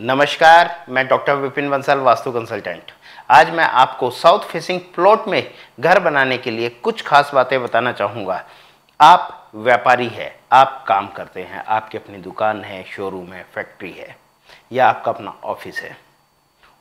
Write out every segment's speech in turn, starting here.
नमस्कार मैं doctor Vipin Bansal vastu consultant आज मैं आपको साउथ फेसिंग प्लॉट में घर बनाने के लिए कुछ खास बातें बताना चाहूँगा आप व्यापारी हैं आप काम करते हैं आपकी अपनी दुकान है शोरूम है फैक्ट्री है या आपका अपना ऑफिस है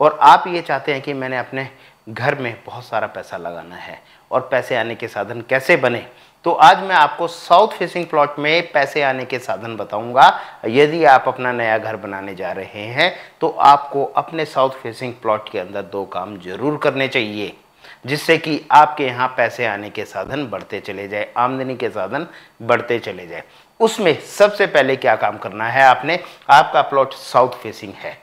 और आप ये चाहते हैं कि मैंने अपने घर में बहुत सारा पैसा लगाना है और पैसे आने के साधन कैसे बने तो आज मैं आपको साउथ फेसिंग प्लॉट में पैसे आने के साधन बताऊंगा यदि आप अपना नया घर बनाने जा रहे हैं तो आपको अपने साउथ फेसिंग प्लॉट के अंदर दो काम जरूर करने चाहिए जिससे कि आपके यहाँ पैसे आने के साधन बढ़ते चले जाए आमदनी के साधन बढ़ते चले जाए उसमें सबसे पहले क्या काम करना है आपने आपका प्लॉट साउथ फेसिंग है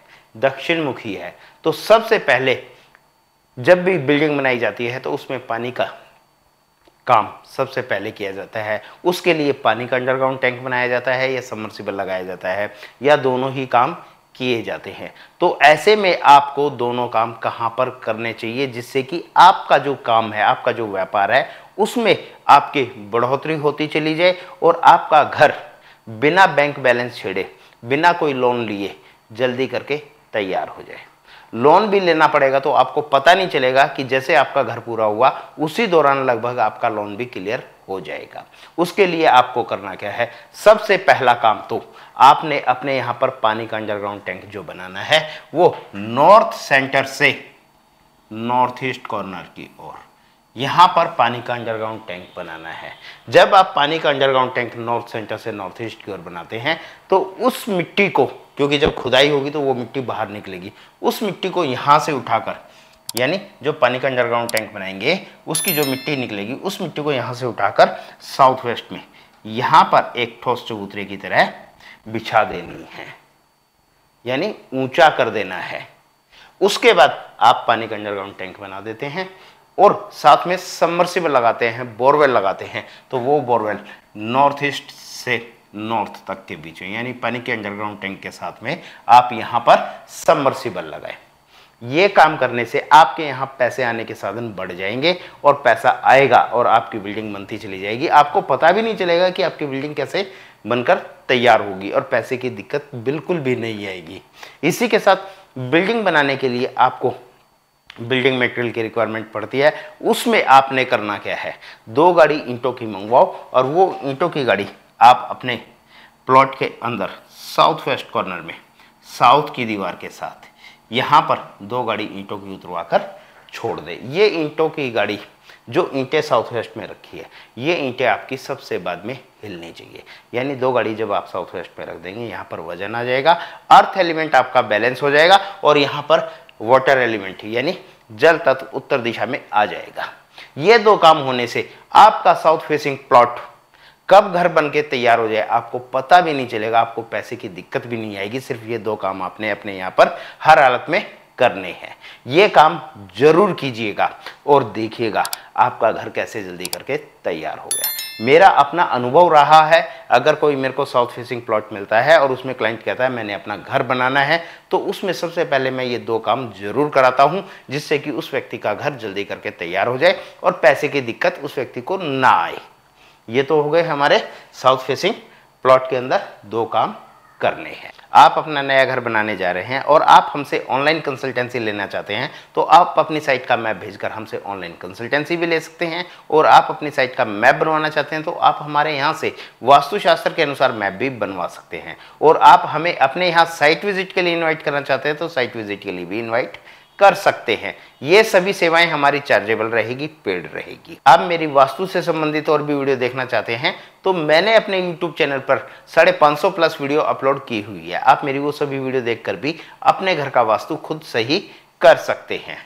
दक्षिण मुखी है तो सबसे पहले जब भी बिल्डिंग बनाई जाती है तो उसमें पानी का काम सबसे पहले किया जाता है उसके लिए पानी का अंडरग्राउंड टैंक बनाया जाता है या समर्सिबल लगाया जाता है या दोनों ही काम किए जाते हैं तो ऐसे में आपको दोनों काम कहाँ पर करने चाहिए जिससे कि आपका जो काम है आपका जो व्यापार है उसमें आपकी बढ़ोतरी होती चली जाए और आपका घर बिना बैंक बैलेंस छेड़े बिना कोई लोन लिए जल्दी करके तैयार हो जाए लोन भी लेना पड़ेगा तो आपको पता नहीं चलेगा कि जैसे आपका घर पूरा हुआ उसी दौरान लगभग आपका लोन भी क्लियर हो जाएगा उसके लिए आपको करना क्या है सबसे पहला काम तो आपने अपने यहां पर पानी का अंडरग्राउंड टैंक जो बनाना है वो नॉर्थ सेंटर से नॉर्थ ईस्ट कॉर्नर की ओर यहाँ पर पानी का अंडरग्राउंड टैंक बनाना है जब आप पानी का अंडरग्राउंड टैंक नॉर्थ सेंटर से नॉर्थ ईस्ट की ओर बनाते हैं तो उस मिट्टी को क्योंकि जब खुदाई होगी तो वो मिट्टी बाहर निकलेगी उस मिट्टी को यहाँ से उठाकर यानी जो पानी का अंडरग्राउंड टैंक बनाएंगे उसकी जो मिट्टी निकलेगी उस मिट्टी को यहाँ से उठाकर साउथ वेस्ट में यहाँ पर एक ठोस चबूतरे की तरह बिछा देनी है यानी ऊंचा कर देना है उसके बाद आप पानी का अंडरग्राउंड टैंक बना देते हैं और साथ में समरसिबल लगाते हैं बोरवेल लगाते हैं तो वो बोरवेल नॉर्थ ईस्ट से नॉर्थ तक के बीच में यानी पानी के अंडरग्राउंड टैंक के साथ में आप यहाँ पर समरसिबल लगाएं ये काम करने से आपके यहाँ पैसे आने के साधन बढ़ जाएंगे और पैसा आएगा और आपकी बिल्डिंग बनती चली जाएगी आपको पता भी नहीं चलेगा कि आपकी बिल्डिंग कैसे बनकर तैयार होगी और पैसे की दिक्कत बिल्कुल भी नहीं आएगी इसी के साथ बिल्डिंग बनाने के लिए आपको बिल्डिंग मटेरियल की रिक्वायरमेंट पड़ती है उसमें आपने करना क्या है दो गाड़ी ईंटों की मंगवाओ और वो ईंटों की गाड़ी आप अपने प्लॉट के अंदर साउथ वेस्ट कॉर्नर में साउथ की दीवार के साथ यहाँ पर दो गाड़ी ईंटों की उतरवा कर छोड़ दें ये ईंटों की गाड़ी जो ईंटें साउथ वेस्ट में रखी है ये ईंटें आपकी सबसे बाद में हिलनी चाहिए यानी दो गाड़ी जब आप साउथ वेस्ट में रख देंगे यहाँ पर वजन आ जाएगा अर्थ एलिमेंट आपका बैलेंस हो जाएगा और यहाँ पर वाटर एलिमेंट यानी जल तत्व उत्तर दिशा में आ जाएगा ये दो काम होने से आपका साउथ फेसिंग प्लॉट कब घर बन के तैयार हो जाए आपको पता भी नहीं चलेगा आपको पैसे की दिक्कत भी नहीं आएगी सिर्फ ये दो काम आपने अपने यहाँ पर हर हालत में करने हैं ये काम जरूर कीजिएगा और देखिएगा आपका घर कैसे जल्दी करके तैयार हो गया मेरा अपना अनुभव रहा है अगर कोई मेरे को साउथ फेसिंग प्लॉट मिलता है और उसमें क्लाइंट कहता है मैंने अपना घर बनाना है तो उसमें सबसे पहले मैं ये दो काम जरूर कराता हूँ जिससे कि उस व्यक्ति का घर जल्दी करके तैयार हो जाए और पैसे की दिक्कत उस व्यक्ति को ना आए ये तो हो गए हमारे साउथ फेसिंग प्लॉट के अंदर दो काम करने हैं आप अपना नया घर बनाने जा रहे हैं और आप हमसे ऑनलाइन कंसल्टेंसी लेना चाहते हैं तो आप अपनी साइट का मैप भेजकर हमसे ऑनलाइन कंसल्टेंसी भी ले सकते हैं और आप अपनी साइट का मैप बनवाना चाहते हैं तो आप हमारे यहाँ से वास्तुशास्त्र के अनुसार मैप भी बनवा सकते हैं और आप हमें अपने यहाँ साइट विजिट के लिए इन्वाइट करना चाहते हैं तो साइट विजिट के लिए भी इन्वाइट कर सकते हैं ये सभी सेवाएं हमारी चार्जेबल रहेगी पेड रहेगी आप मेरी वास्तु से संबंधित और भी वीडियो देखना चाहते हैं तो मैंने अपने YouTube चैनल पर साढ़े पाँच सौ प्लस वीडियो अपलोड की हुई है आप मेरी वो सभी वीडियो देखकर भी अपने घर का वास्तु खुद सही कर सकते हैं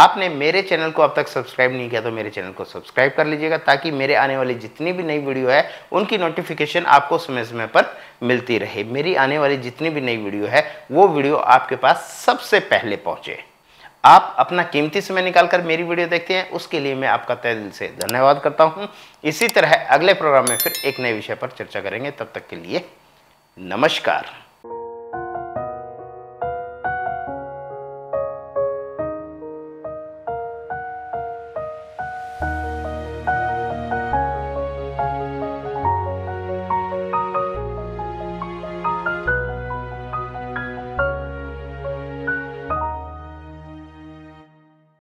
आपने मेरे चैनल को अब तक सब्सक्राइब नहीं किया तो मेरे चैनल को सब्सक्राइब कर लीजिएगा ताकि मेरे आने वाली जितनी भी नई वीडियो है उनकी नोटिफिकेशन आपको समय समय पर मिलती रहे मेरी आने वाली जितनी भी नई वीडियो है वो वीडियो आपके पास सबसे पहले पहुँचे आप अपना कीमती समय निकालकर मेरी वीडियो देखते हैं उसके लिए मैं आपका तय दिल से धन्यवाद करता हूँ इसी तरह अगले प्रोग्राम में फिर एक नए विषय पर चर्चा करेंगे तब तक के लिए नमस्कार